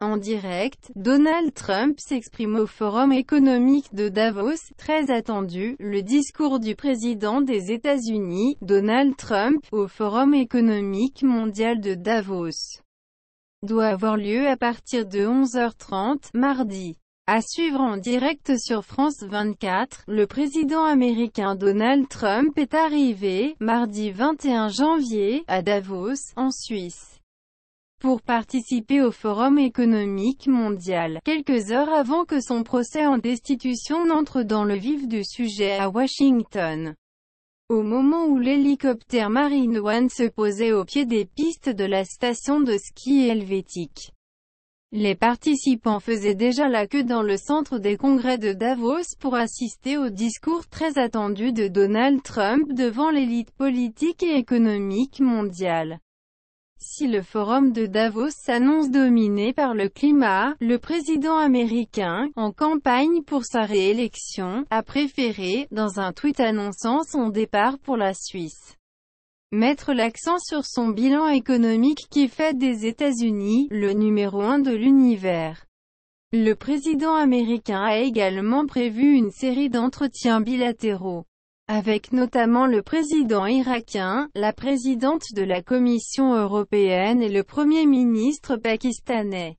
En direct, Donald Trump s'exprime au Forum économique de Davos, très attendu, le discours du président des États-Unis, Donald Trump, au Forum économique mondial de Davos, doit avoir lieu à partir de 11h30, mardi. À suivre en direct sur France 24, le président américain Donald Trump est arrivé, mardi 21 janvier, à Davos, en Suisse pour participer au Forum économique mondial, quelques heures avant que son procès en destitution n'entre dans le vif du sujet à Washington. Au moment où l'hélicoptère Marine One se posait au pied des pistes de la station de ski helvétique, les participants faisaient déjà la queue dans le centre des congrès de Davos pour assister au discours très attendu de Donald Trump devant l'élite politique et économique mondiale. Si le forum de Davos s'annonce dominé par le climat, le président américain, en campagne pour sa réélection, a préféré, dans un tweet annonçant son départ pour la Suisse, mettre l'accent sur son bilan économique qui fait des États-Unis le numéro un de l'univers. Le président américain a également prévu une série d'entretiens bilatéraux avec notamment le président irakien, la présidente de la Commission européenne et le premier ministre pakistanais.